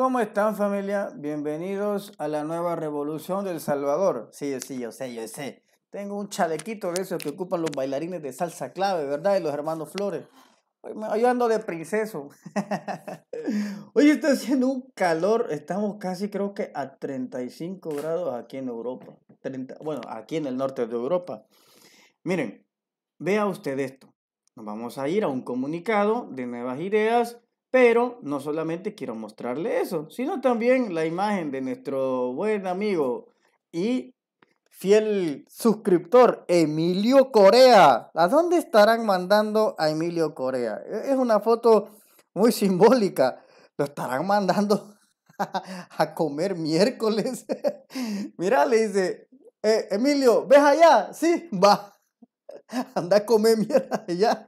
¿Cómo están familia? Bienvenidos a la nueva revolución del Salvador. Sí, sí, yo sé, yo sé. Tengo un chalequito de esos que ocupan los bailarines de salsa clave, ¿verdad? Y los hermanos Flores. Yo ando de princeso. Hoy está haciendo un calor, estamos casi creo que a 35 grados aquí en Europa. 30, bueno, aquí en el norte de Europa. Miren, vea usted esto. Nos vamos a ir a un comunicado de nuevas ideas pero no solamente quiero mostrarle eso, sino también la imagen de nuestro buen amigo y fiel suscriptor Emilio Corea. ¿A dónde estarán mandando a Emilio Corea? E-, es una foto muy simbólica. Lo estarán mandando a comer miércoles. Mira, le dice, eh, Emilio, ¿ves allá? Sí, va. Anda a comer mierda allá.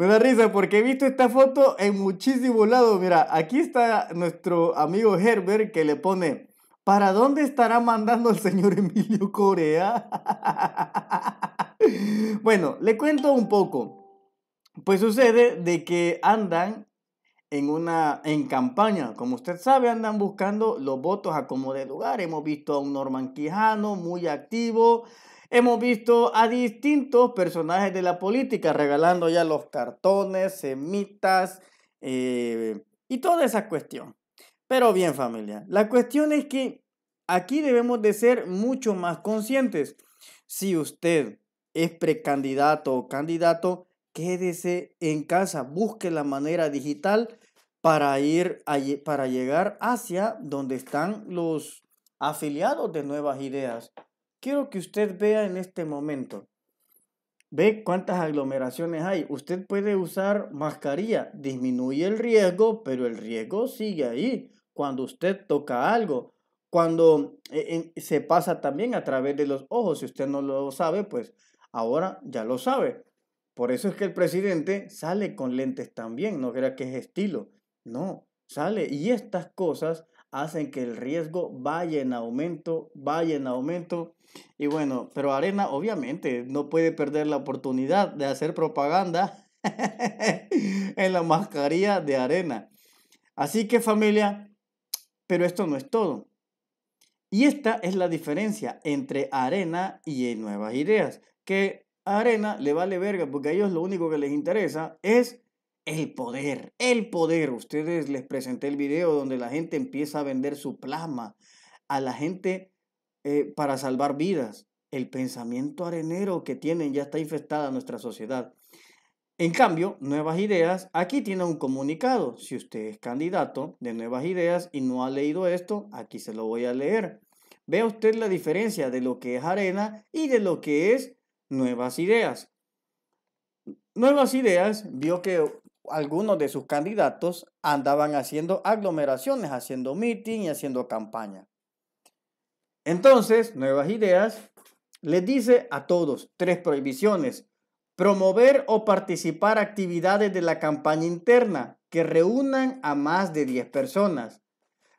Me da risa porque he visto esta foto en muchísimos lados. Mira, aquí está nuestro amigo Herbert que le pone, ¿para dónde estará mandando el señor Emilio Corea? bueno, le cuento un poco. Pues sucede de que andan en una en campaña, como usted sabe, andan buscando los votos a como de lugar. Hemos visto a un Norman Quijano muy activo, Hemos visto a distintos personajes de la política regalando ya los cartones, semitas eh, y toda esa cuestión. Pero bien familia, la cuestión es que aquí debemos de ser mucho más conscientes. Si usted es precandidato o candidato, quédese en casa, busque la manera digital para ir para llegar hacia donde están los afiliados de nuevas ideas quiero que usted vea en este momento. Ve cuántas aglomeraciones hay. Usted puede usar mascarilla, disminuye el riesgo, pero el riesgo sigue ahí. Cuando usted toca algo, cuando eh, se pasa también a través de los ojos, si usted no lo sabe, pues ahora ya lo sabe. Por eso es que el presidente sale con lentes también, no crea que es estilo. No, sale. Y estas cosas hacen que el riesgo vaya en aumento, vaya en aumento. Y bueno, pero Arena obviamente no puede perder la oportunidad de hacer propaganda en la mascarilla de Arena. Así que familia, pero esto no es todo. Y esta es la diferencia entre Arena y Nuevas Ideas, que Arena le vale verga porque a ellos lo único que les interesa es el poder, el poder. Ustedes les presenté el video donde la gente empieza a vender su plasma a la gente eh, para salvar vidas. El pensamiento arenero que tienen ya está infestada nuestra sociedad. En cambio, Nuevas Ideas, aquí tiene un comunicado. Si usted es candidato de Nuevas Ideas y no ha leído esto, aquí se lo voy a leer. Vea usted la diferencia de lo que es arena y de lo que es Nuevas Ideas. Nuevas Ideas vio que algunos de sus candidatos andaban haciendo aglomeraciones, haciendo meeting y haciendo campaña. Entonces, Nuevas Ideas les dice a todos tres prohibiciones. Promover o participar actividades de la campaña interna que reúnan a más de 10 personas.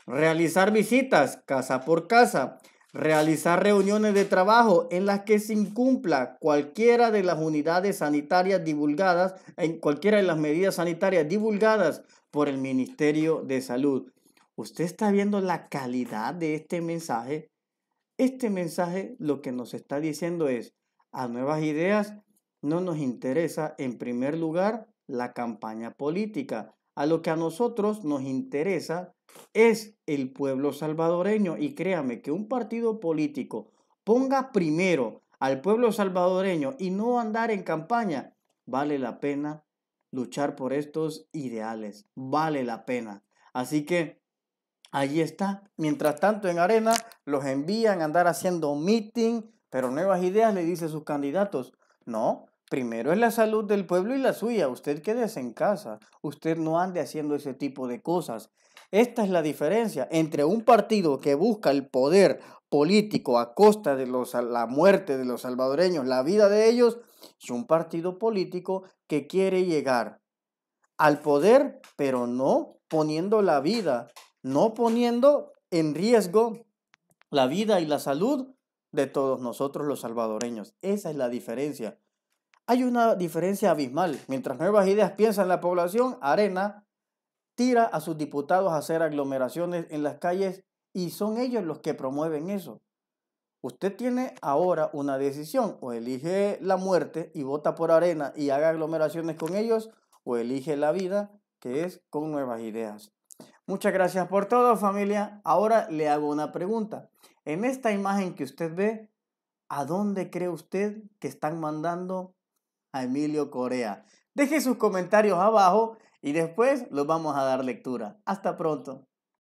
Realizar visitas casa por casa Realizar reuniones de trabajo en las que se incumpla cualquiera de las unidades sanitarias divulgadas, en cualquiera de las medidas sanitarias divulgadas por el Ministerio de Salud. Usted está viendo la calidad de este mensaje. Este mensaje lo que nos está diciendo es, a nuevas ideas no nos interesa en primer lugar la campaña política. A lo que a nosotros nos interesa es el pueblo salvadoreño y créame que un partido político ponga primero al pueblo salvadoreño y no andar en campaña, vale la pena luchar por estos ideales, vale la pena. Así que ahí está. Mientras tanto en Arena los envían a andar haciendo meeting, pero nuevas ideas le dice sus candidatos. No, Primero es la salud del pueblo y la suya. Usted quédese en casa. Usted no ande haciendo ese tipo de cosas. Esta es la diferencia entre un partido que busca el poder político a costa de la muerte de los salvadoreños, la vida de ellos, y un partido político que quiere llegar al poder, pero no poniendo la vida, no poniendo en riesgo la vida y la salud de todos nosotros los salvadoreños. Esa es la diferencia. Hay una diferencia abismal. Mientras Nuevas Ideas piensa la población, Arena tira a sus diputados a hacer aglomeraciones en las calles y son ellos los que promueven eso. Usted tiene ahora una decisión, o elige la muerte y vota por Arena y haga aglomeraciones con ellos, o elige la vida, que es con nuevas ideas. Muchas gracias por todo familia. Ahora le hago una pregunta. En esta imagen que usted ve, ¿a dónde cree usted que están mandando a Emilio Corea. Deje sus comentarios abajo y después los vamos a dar lectura. Hasta pronto.